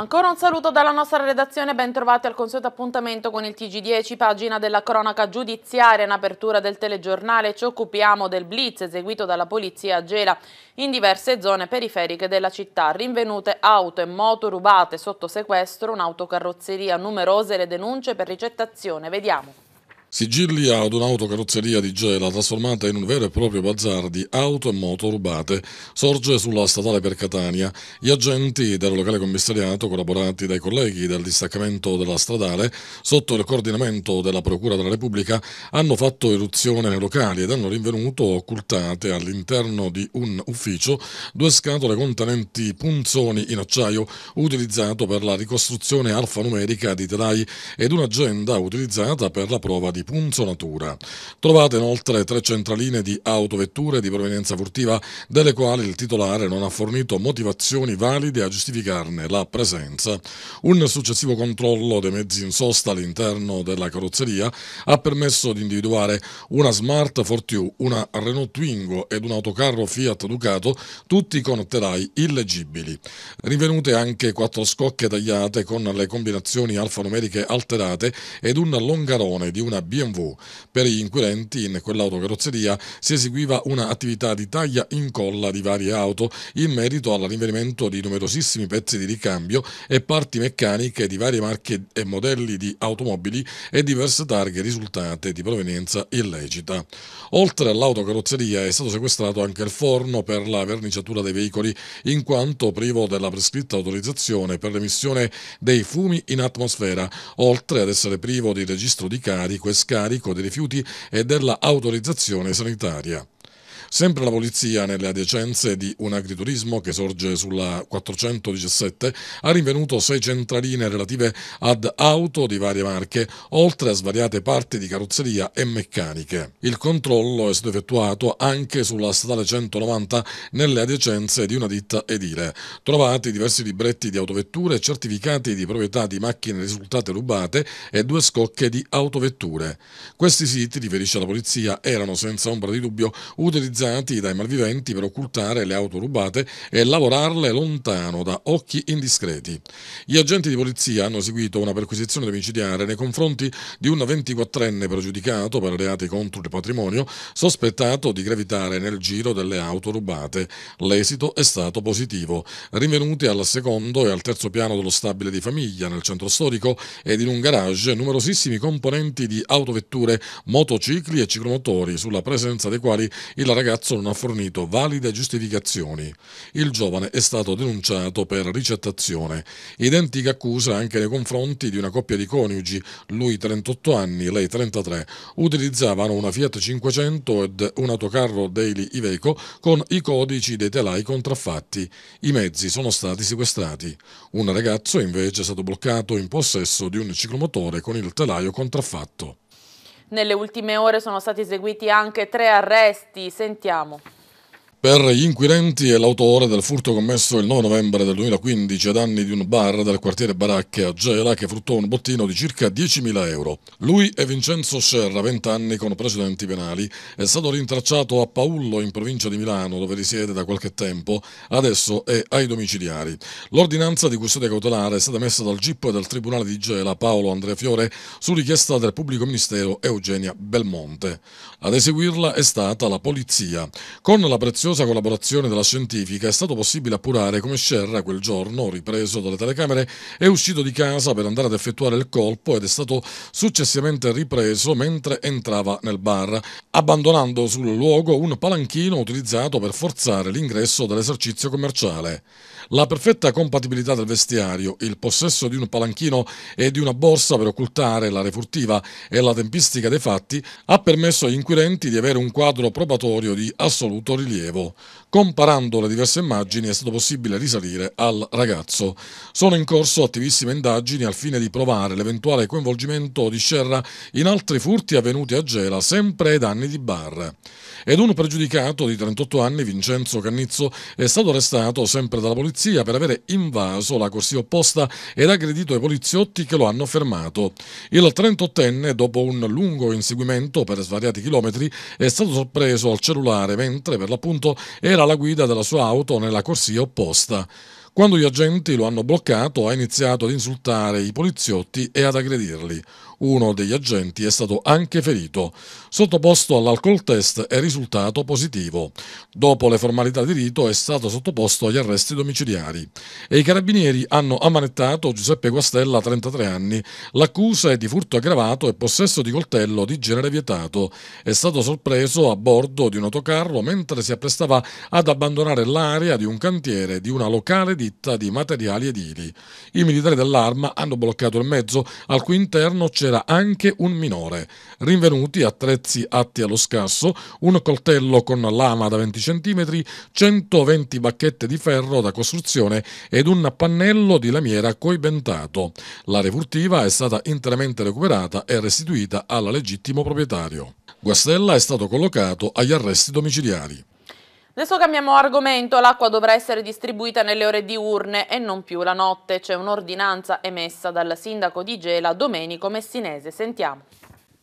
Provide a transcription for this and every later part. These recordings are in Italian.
Ancora un saluto dalla nostra redazione, ben trovati al consueto appuntamento con il TG10, pagina della cronaca giudiziaria. In apertura del telegiornale ci occupiamo del blitz eseguito dalla polizia a Gela in diverse zone periferiche della città. Rinvenute auto e moto rubate sotto sequestro, un'autocarrozzeria, numerose le denunce per ricettazione. Vediamo. Sigilli ad un'autocarrozzeria di Gela trasformata in un vero e proprio bazar di auto e moto rubate sorge sulla statale per Catania. Gli agenti del locale commissariato, collaborati dai colleghi del distaccamento della stradale, sotto il coordinamento della Procura della Repubblica, hanno fatto irruzione nei locali ed hanno rinvenuto occultate all'interno di un ufficio due scatole contenenti punzoni in acciaio utilizzato per la ricostruzione alfanumerica di telai ed un'agenda utilizzata per la prova di di punzonatura. Trovate inoltre tre centraline di autovetture di provenienza furtiva delle quali il titolare non ha fornito motivazioni valide a giustificarne la presenza. Un successivo controllo dei mezzi in sosta all'interno della carrozzeria ha permesso di individuare una Smart Fortwo, una Renault Twingo ed un autocarro Fiat Ducato, tutti con telai illegibili. Rivenute anche quattro scocche tagliate con le combinazioni alfanumeriche alterate ed un longarone di una BMW. Per gli inquirenti in quell'autocarrozzeria si eseguiva un'attività di taglia incolla di varie auto in merito all'anniverimento di numerosissimi pezzi di ricambio e parti meccaniche di varie marche e modelli di automobili e diverse targhe risultate di provenienza illecita. Oltre all'autocarrozzeria è stato sequestrato anche il forno per la verniciatura dei veicoli in quanto privo della prescritta autorizzazione per l'emissione dei fumi in atmosfera, oltre ad essere privo di registro di carico e scarico dei rifiuti e della autorizzazione sanitaria. Sempre la polizia, nelle adiacenze di un agriturismo che sorge sulla 417, ha rinvenuto sei centraline relative ad auto di varie marche, oltre a svariate parti di carrozzeria e meccaniche. Il controllo è stato effettuato anche sulla statale 190 nelle adiacenze di una ditta edile. Trovati diversi libretti di autovetture certificati di proprietà di macchine risultate rubate e due scocche di autovetture. Questi siti, riferisce la polizia, erano senza ombra di dubbio utilizzati utilizzati dai malviventi per occultare le auto rubate e lavorarle lontano da occhi indiscreti. Gli agenti di polizia hanno eseguito una perquisizione domiciliare nei confronti di un 24enne pregiudicato per reati contro il patrimonio, sospettato di gravitare nel giro delle auto rubate. L'esito è stato positivo. Rinvenuti al secondo e al terzo piano dello stabile di famiglia nel centro storico ed in un garage numerosissimi componenti di autovetture, motocicli e ciclomotori, sulla presenza dei quali il ragazzo ragazzo non ha fornito valide giustificazioni. Il giovane è stato denunciato per ricettazione. Identica accusa anche nei confronti di una coppia di coniugi, lui 38 anni, lei 33. Utilizzavano una Fiat 500 ed un autocarro Daily Iveco con i codici dei telai contraffatti. I mezzi sono stati sequestrati. Un ragazzo invece è stato bloccato in possesso di un ciclomotore con il telaio contraffatto. Nelle ultime ore sono stati eseguiti anche tre arresti. Sentiamo per gli inquirenti è l'autore del furto commesso il 9 novembre del 2015 ad anni di un bar del quartiere Baracche a Gela che fruttò un bottino di circa 10.000 euro. Lui è Vincenzo Scerra, 20 anni con precedenti penali, è stato rintracciato a Paullo in provincia di Milano dove risiede da qualche tempo, adesso è ai domiciliari. L'ordinanza di custodia cautelare è stata messa dal GIP del Tribunale di Gela Paolo Andrea Fiore su richiesta del pubblico ministero Eugenia Belmonte. Ad eseguirla è stata la polizia. Con la prezione preziosa collaborazione della scientifica è stato possibile appurare come Sherra quel giorno, ripreso dalle telecamere, è uscito di casa per andare ad effettuare il colpo ed è stato successivamente ripreso mentre entrava nel bar, abbandonando sul luogo un palanchino utilizzato per forzare l'ingresso dell'esercizio commerciale. La perfetta compatibilità del vestiario, il possesso di un palanchino e di una borsa per occultare la refurtiva e la tempistica dei fatti ha permesso agli inquirenti di avere un quadro probatorio di assoluto rilievo. Medioevo. Comparando le diverse immagini è stato possibile risalire al ragazzo. Sono in corso attivissime indagini al fine di provare l'eventuale coinvolgimento di Scerra in altri furti avvenuti a Gela, sempre ai danni di Barre. Ed un pregiudicato di 38 anni, Vincenzo Cannizzo, è stato arrestato sempre dalla polizia per avere invaso la corsia opposta ed aggredito i poliziotti che lo hanno fermato. Il 38enne, dopo un lungo inseguimento per svariati chilometri, è stato sorpreso al cellulare mentre per l'appunto era alla guida della sua auto nella corsia opposta. Quando gli agenti lo hanno bloccato ha iniziato ad insultare i poliziotti e ad aggredirli. Uno degli agenti è stato anche ferito. Sottoposto all'alcol test è risultato positivo. Dopo le formalità di rito è stato sottoposto agli arresti domiciliari. E i carabinieri hanno ammanettato Giuseppe Guastella, 33 anni. L'accusa è di furto aggravato e possesso di coltello di genere vietato. È stato sorpreso a bordo di un autocarro mentre si apprestava ad abbandonare l'area di un cantiere di una locale di ditta di materiali edili. I militari dell'arma hanno bloccato il mezzo, al cui interno c'era anche un minore. Rinvenuti attrezzi atti allo scasso, un coltello con lama da 20 cm, 120 bacchette di ferro da costruzione ed un pannello di lamiera coibentato. L'area furtiva è stata interamente recuperata e restituita al legittimo proprietario. Guastella è stato collocato agli arresti domiciliari. Adesso cambiamo argomento, l'acqua dovrà essere distribuita nelle ore diurne e non più la notte. C'è un'ordinanza emessa dal sindaco di Gela, Domenico Messinese. Sentiamo.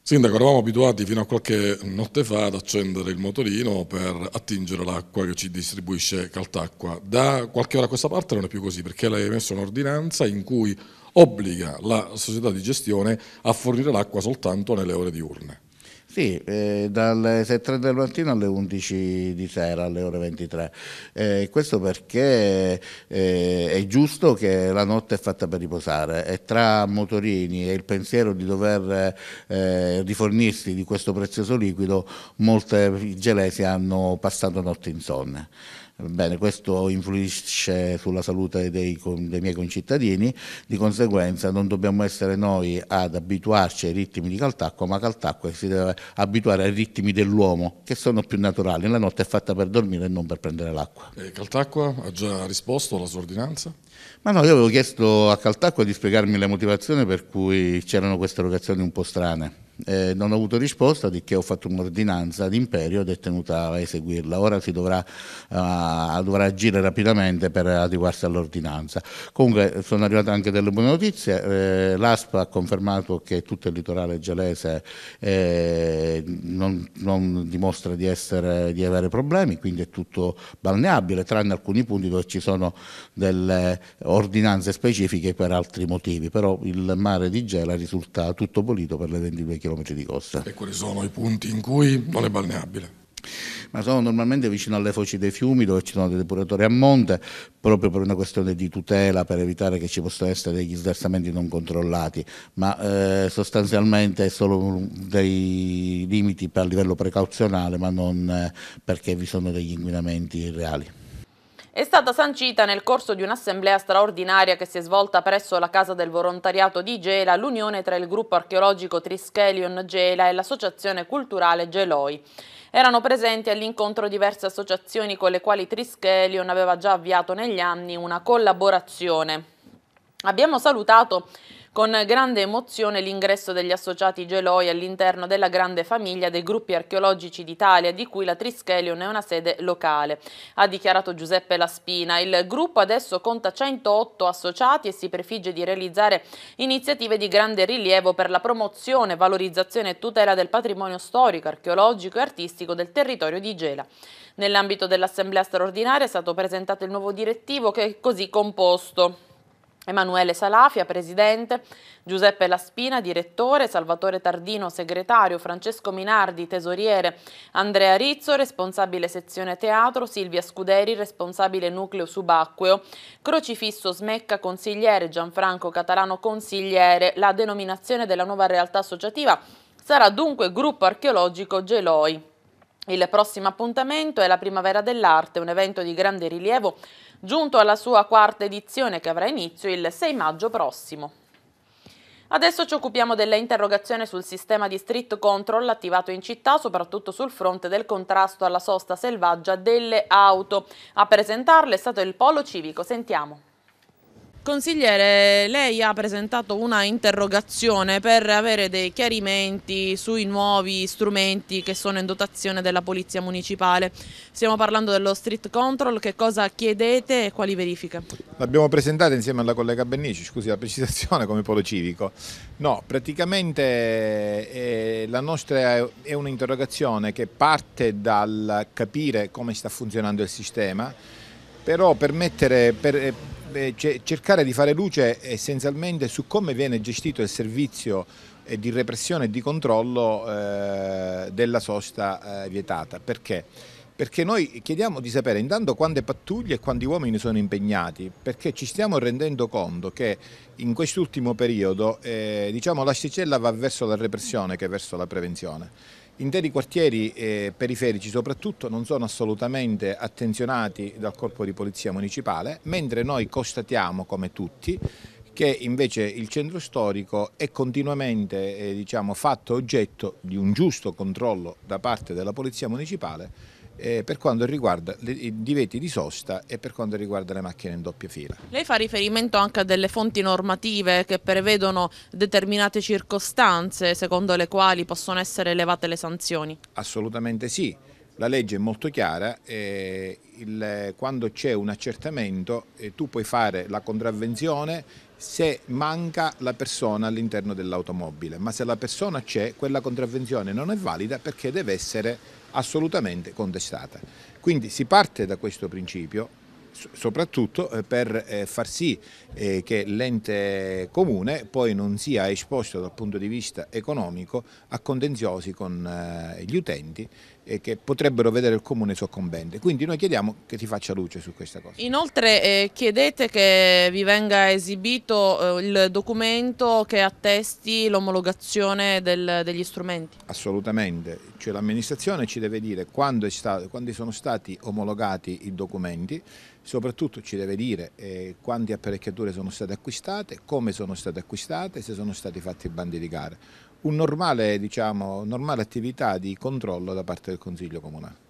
Sindaco, eravamo abituati fino a qualche notte fa ad accendere il motorino per attingere l'acqua che ci distribuisce Caltacqua. Da qualche ora a questa parte non è più così perché lei ha emesso un'ordinanza in cui obbliga la società di gestione a fornire l'acqua soltanto nelle ore diurne. Sì, eh, dalle 7.30 del mattino alle 11 di sera, alle ore 23. Eh, questo perché eh, è giusto che la notte è fatta per riposare e tra motorini e il pensiero di dover eh, rifornirsi di questo prezioso liquido, molte gelesi hanno passato notte insonne. Bene, questo influisce sulla salute dei, dei miei concittadini, di conseguenza non dobbiamo essere noi ad abituarci ai ritmi di Caltacqua, ma Caltacqua si deve abituare ai ritmi dell'uomo, che sono più naturali. La notte è fatta per dormire e non per prendere l'acqua. Caltacqua ha già risposto alla sua ordinanza? Ma no, io avevo chiesto a Caltacqua di spiegarmi le motivazioni per cui c'erano queste erogazioni un po' strane eh, non ho avuto risposta di che ho fatto un'ordinanza d'imperio ed è tenuta a eseguirla. Ora si dovrà, uh, dovrà agire rapidamente per adeguarsi all'ordinanza. Comunque sono arrivate anche delle buone notizie, eh, l'ASPA ha confermato che tutto il litorale gelese eh, non, non, dimostra di, essere, di, avere problemi, quindi è tutto balneabile, tranne alcuni punti dove ci sono delle ordinanze specifiche per altri motivi, però il mare di Gela risulta tutto pulito per le 22 km km di costa. E quali sono i punti in cui non è balneabile? ma sono normalmente vicino alle foci dei fiumi dove ci sono dei depuratori a monte, proprio per una questione di tutela, per evitare che ci possano essere degli sversamenti non controllati, ma eh, sostanzialmente è solo dei limiti a livello precauzionale, ma non eh, perché vi sono degli inquinamenti reali è stata sancita nel corso di un'assemblea straordinaria che si è svolta presso la Casa del Volontariato di Gela, l'unione tra il gruppo archeologico Trischelion Gela e l'associazione culturale Geloi. Erano presenti all'incontro diverse associazioni con le quali Trischelion aveva già avviato negli anni una collaborazione. Abbiamo salutato con grande emozione l'ingresso degli associati Geloi all'interno della grande famiglia dei gruppi archeologici d'Italia, di cui la Trischelion è una sede locale. Ha dichiarato Giuseppe Laspina, il gruppo adesso conta 108 associati e si prefigge di realizzare iniziative di grande rilievo per la promozione, valorizzazione e tutela del patrimonio storico, archeologico e artistico del territorio di Gela. Nell'ambito dell'Assemblea straordinaria è stato presentato il nuovo direttivo che è così composto. Emanuele Salafia, presidente, Giuseppe Laspina, direttore, Salvatore Tardino, segretario, Francesco Minardi, tesoriere, Andrea Rizzo, responsabile sezione teatro, Silvia Scuderi, responsabile nucleo subacqueo, Crocifisso Smecca, consigliere, Gianfranco Catalano, consigliere. La denominazione della nuova realtà associativa sarà dunque Gruppo Archeologico Geloi. Il prossimo appuntamento è la Primavera dell'Arte, un evento di grande rilievo giunto alla sua quarta edizione che avrà inizio il 6 maggio prossimo. Adesso ci occupiamo dell'interrogazione sul sistema di street control attivato in città, soprattutto sul fronte del contrasto alla sosta selvaggia delle auto. A presentarle è stato il Polo Civico. Sentiamo. Consigliere, lei ha presentato una interrogazione per avere dei chiarimenti sui nuovi strumenti che sono in dotazione della Polizia Municipale. Stiamo parlando dello street control, che cosa chiedete e quali verifiche? L'abbiamo presentata insieme alla collega Bennici, scusi la precisazione come polo civico. No, praticamente è, eh, la nostra è un'interrogazione che parte dal capire come sta funzionando il sistema, però per mettere... Per, cercare di fare luce essenzialmente su come viene gestito il servizio eh, di repressione e di controllo eh, della sosta eh, vietata. Perché? Perché noi chiediamo di sapere intanto quante pattuglie e quanti uomini sono impegnati, perché ci stiamo rendendo conto che in quest'ultimo periodo eh, diciamo, l'asticella va verso la repressione che verso la prevenzione. Interi quartieri eh, periferici soprattutto non sono assolutamente attenzionati dal corpo di polizia municipale, mentre noi constatiamo, come tutti, che invece il centro storico è continuamente eh, diciamo, fatto oggetto di un giusto controllo da parte della polizia municipale eh, per quanto riguarda le, i divieti di sosta e per quanto riguarda le macchine in doppia fila. Lei fa riferimento anche a delle fonti normative che prevedono determinate circostanze secondo le quali possono essere elevate le sanzioni? Assolutamente sì. La legge è molto chiara, eh, il, quando c'è un accertamento eh, tu puoi fare la contravvenzione se manca la persona all'interno dell'automobile, ma se la persona c'è quella contravvenzione non è valida perché deve essere assolutamente contestata. Quindi si parte da questo principio soprattutto eh, per eh, far sì eh, che l'ente comune poi non sia esposto dal punto di vista economico a contenziosi con gli utenti eh, che potrebbero vedere il comune soccombente. Quindi noi chiediamo che si faccia luce su questa cosa. Inoltre eh, chiedete che vi venga esibito eh, il documento che attesti l'omologazione degli strumenti? Assolutamente, cioè, l'amministrazione ci deve dire quando, stato, quando, sono stati omologati i documenti, soprattutto ci deve dire eh, quante apparecchiature sono state acquistate, come sono state acquistate, e se sono stati fatti i bandi di gara un normale, diciamo, normale attività di controllo da parte del Consiglio Comunale.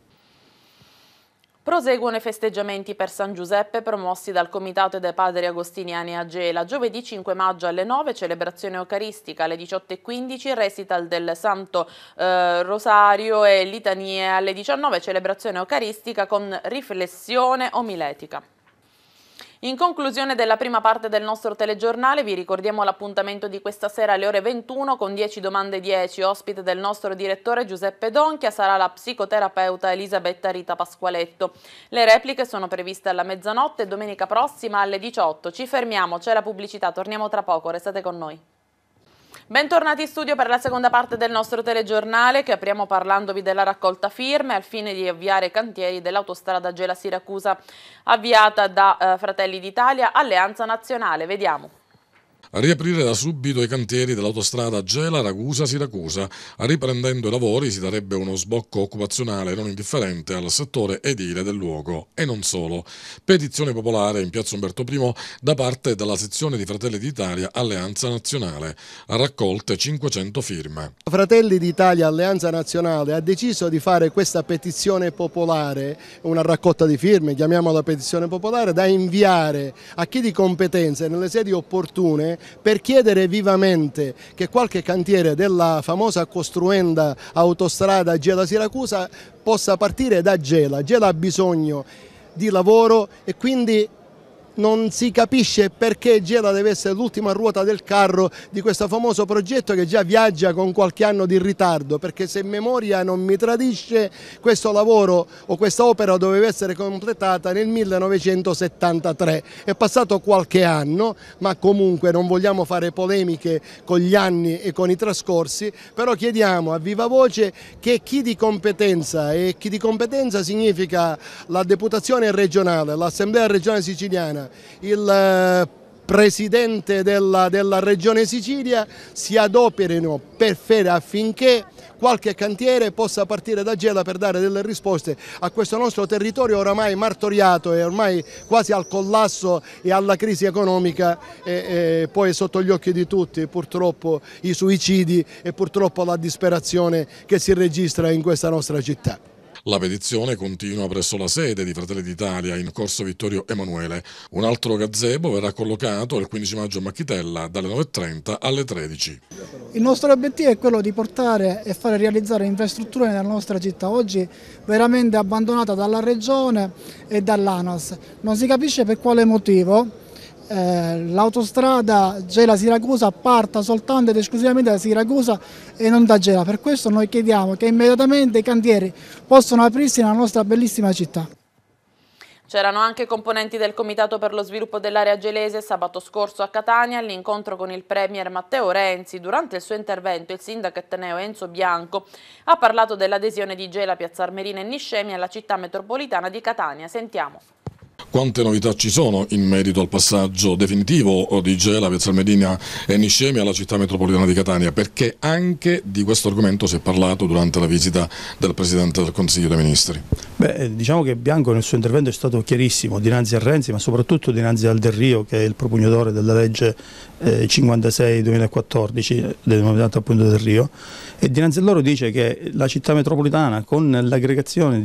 Proseguono i festeggiamenti per San Giuseppe promossi dal Comitato dei Padri Agostiniani a Gela. Giovedì 5 maggio alle 9 celebrazione eucaristica, alle 18.15 recital del Santo eh, Rosario e litanie alle 19 celebrazione eucaristica con riflessione omiletica. In conclusione della prima parte del nostro telegiornale vi ricordiamo l'appuntamento di questa sera alle ore 21 con 10 domande 10. Ospite del nostro direttore Giuseppe Donchia sarà la psicoterapeuta Elisabetta Rita Pasqualetto. Le repliche sono previste alla mezzanotte domenica prossima alle 18. Ci fermiamo, c'è la pubblicità, torniamo tra poco, restate con noi. Bentornati in studio per la seconda parte del nostro telegiornale che apriamo parlandovi della raccolta firme al fine di avviare i cantieri dell'autostrada Gela Siracusa avviata da eh, Fratelli d'Italia, Alleanza Nazionale. Vediamo riaprire da subito i cantieri dell'autostrada Gela-Ragusa-Siracusa. Riprendendo i lavori si darebbe uno sbocco occupazionale non indifferente al settore edile del luogo e non solo. Petizione popolare in piazza Umberto I da parte della sezione di Fratelli d'Italia Alleanza Nazionale, raccolte 500 firme. Fratelli d'Italia Alleanza Nazionale ha deciso di fare questa petizione popolare, una raccolta di firme, chiamiamola petizione popolare, da inviare a chi di competenze nelle sedi opportune per chiedere vivamente che qualche cantiere della famosa costruenda autostrada Gela-Siracusa possa partire da Gela. Gela ha bisogno di lavoro e quindi non si capisce perché Gela deve essere l'ultima ruota del carro di questo famoso progetto che già viaggia con qualche anno di ritardo, perché se memoria non mi tradisce questo lavoro o questa opera doveva essere completata nel 1973. È passato qualche anno, ma comunque non vogliamo fare polemiche con gli anni e con i trascorsi, però chiediamo a viva voce che chi di competenza, e chi di competenza significa la deputazione regionale, l'assemblea regionale siciliana, il eh, Presidente della, della Regione Sicilia si adoperino per fare affinché qualche cantiere possa partire da Gela per dare delle risposte a questo nostro territorio oramai martoriato e ormai quasi al collasso e alla crisi economica e, e poi sotto gli occhi di tutti purtroppo i suicidi e purtroppo la disperazione che si registra in questa nostra città. La petizione continua presso la sede di Fratelli d'Italia in Corso Vittorio Emanuele. Un altro gazebo verrà collocato il 15 maggio a Macchitella dalle 9.30 alle 13. Il nostro obiettivo è quello di portare e fare realizzare infrastrutture nella nostra città, oggi veramente abbandonata dalla Regione e dall'ANAS. Non si capisce per quale motivo eh, l'autostrada Gela-Siracusa parta soltanto ed esclusivamente da Siracusa e non da Gela. Per questo noi chiediamo che immediatamente i cantieri possano aprirsi nella nostra bellissima città. C'erano anche componenti del Comitato per lo sviluppo dell'area gelese sabato scorso a Catania all'incontro con il Premier Matteo Renzi. Durante il suo intervento il sindaco etneo Enzo Bianco ha parlato dell'adesione di Gela, Piazza Armerina e Niscemi alla città metropolitana di Catania. Sentiamo. Quante novità ci sono in merito al passaggio definitivo di Gela, Piazzalmedina e Niscemi alla città metropolitana di Catania? Perché anche di questo argomento si è parlato durante la visita del Presidente del Consiglio dei Ministri. Beh, eh, diciamo che Bianco nel suo intervento è stato chiarissimo dinanzi a Renzi ma soprattutto dinanzi al Del Rio che è il propugnatore della legge 56-2014 eh, denominata appunto Del Rio e dinanzi a loro dice che la città metropolitana con l'aggregazione,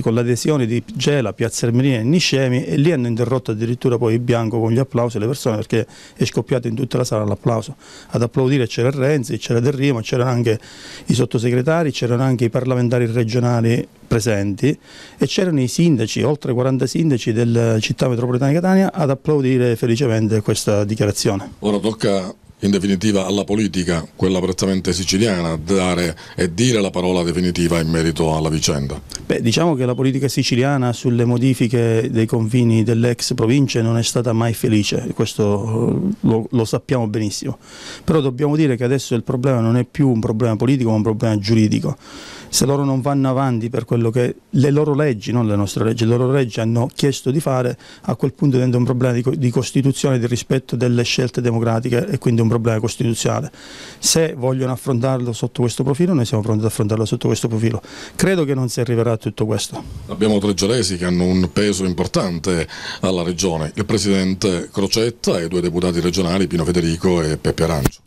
con l'adesione di Gela, Piazza Ermelina e Niscemi e lì hanno interrotto addirittura poi il bianco con gli applausi le persone perché è scoppiato in tutta la sala l'applauso. Ad applaudire c'era Renzi, c'era Del Rimo, c'erano anche i sottosegretari, c'erano anche i parlamentari regionali presenti e c'erano i sindaci, oltre 40 sindaci della città metropolitana di Catania ad applaudire felicemente questa dichiarazione. Ora tocca in definitiva alla politica, quella prettamente siciliana, dare e dire la parola definitiva in merito alla vicenda? Beh, diciamo che la politica siciliana sulle modifiche dei confini dell'ex provincia non è stata mai felice, questo eh, lo, lo sappiamo benissimo, però dobbiamo dire che adesso il problema non è più un problema politico ma un problema giuridico se loro non vanno avanti per quello che le loro leggi, non le nostre leggi, le loro leggi hanno chiesto di fare, a quel punto diventa un problema di, di Costituzione, di rispetto delle scelte democratiche e quindi un problema costituzionale. Se vogliono affrontarlo sotto questo profilo, noi siamo pronti ad affrontarlo sotto questo profilo. Credo che non si arriverà a tutto questo. Abbiamo tre gelesi che hanno un peso importante alla Regione, il Presidente Crocetta e i due deputati regionali, Pino Federico e Peppe Arancio.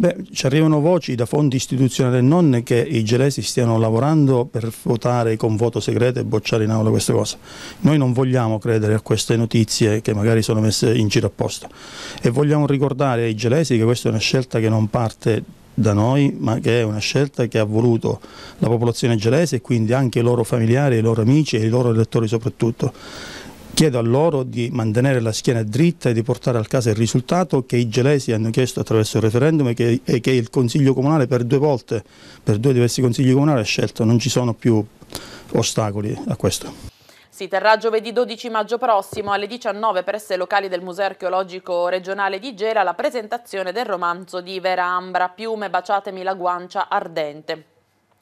Beh, ci arrivano voci da fonti istituzionali e non che i gelesi stiano lavorando per votare con voto segreto e bocciare in aula queste cose. Noi non vogliamo credere a queste notizie che magari sono messe in giro apposta e vogliamo ricordare ai gelesi che questa è una scelta che non parte da noi, ma che è una scelta che ha voluto la popolazione gelese e quindi anche i loro familiari, i loro amici e i loro elettori soprattutto. Chiedo a loro di mantenere la schiena dritta e di portare al caso il risultato che i gelesi hanno chiesto attraverso il referendum e che, e che il Consiglio Comunale per due volte, per due diversi Consigli Comunali ha scelto. Non ci sono più ostacoli a questo. Si terrà giovedì 12 maggio prossimo alle 19 presso i locali del Museo Archeologico Regionale di Gera la presentazione del romanzo di Vera Ambra, Piume, baciatemi la guancia ardente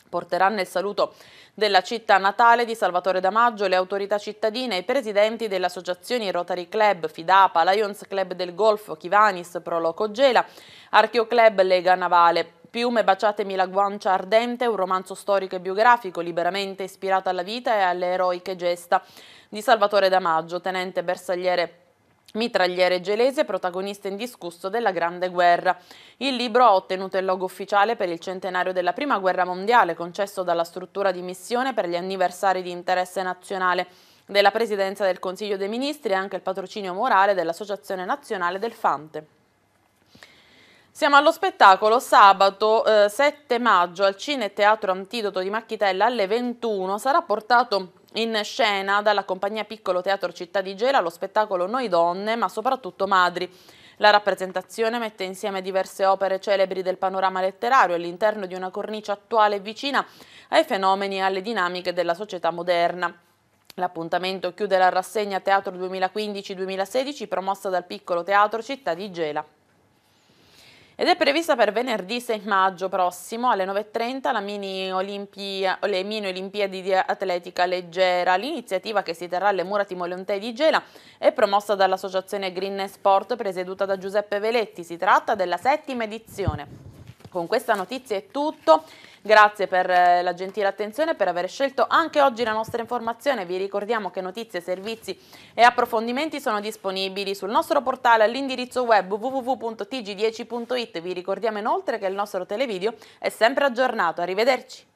porteranno il saluto della città natale di Salvatore Damaggio le autorità cittadine e i presidenti delle associazioni Rotary Club, Fidapa, Lions Club del Golfo, Chivanis, Proloco Gela, Archeo Club, Lega Navale. Piume baciatemi la guancia ardente, un romanzo storico e biografico liberamente ispirato alla vita e alle eroiche gesta di Salvatore Damaggio, tenente bersagliere Mitragliere gelese, protagonista indiscusso della Grande Guerra. Il libro ha ottenuto il logo ufficiale per il centenario della Prima Guerra Mondiale, concesso dalla struttura di missione per gli anniversari di interesse nazionale della Presidenza del Consiglio dei Ministri e anche il patrocinio morale dell'Associazione Nazionale del Fante. Siamo allo spettacolo sabato eh, 7 maggio al Cine Teatro Antidoto di Macchitella alle 21. Sarà portato in scena dalla compagnia Piccolo Teatro Città di Gela lo spettacolo Noi donne, ma soprattutto madri. La rappresentazione mette insieme diverse opere celebri del panorama letterario all'interno di una cornice attuale vicina ai fenomeni e alle dinamiche della società moderna. L'appuntamento chiude la rassegna Teatro 2015-2016 promossa dal Piccolo Teatro Città di Gela. Ed è prevista per venerdì 6 maggio prossimo alle 9.30 mini le mini Olimpiadi di Atletica Leggera. L'iniziativa che si terrà alle mura Timoleontei di Gela è promossa dall'associazione Green Sport presieduta da Giuseppe Veletti. Si tratta della settima edizione. Con questa notizia è tutto, grazie per eh, la gentile attenzione e per aver scelto anche oggi la nostra informazione. Vi ricordiamo che notizie, servizi e approfondimenti sono disponibili sul nostro portale all'indirizzo web www.tg10.it. Vi ricordiamo inoltre che il nostro televideo è sempre aggiornato. Arrivederci!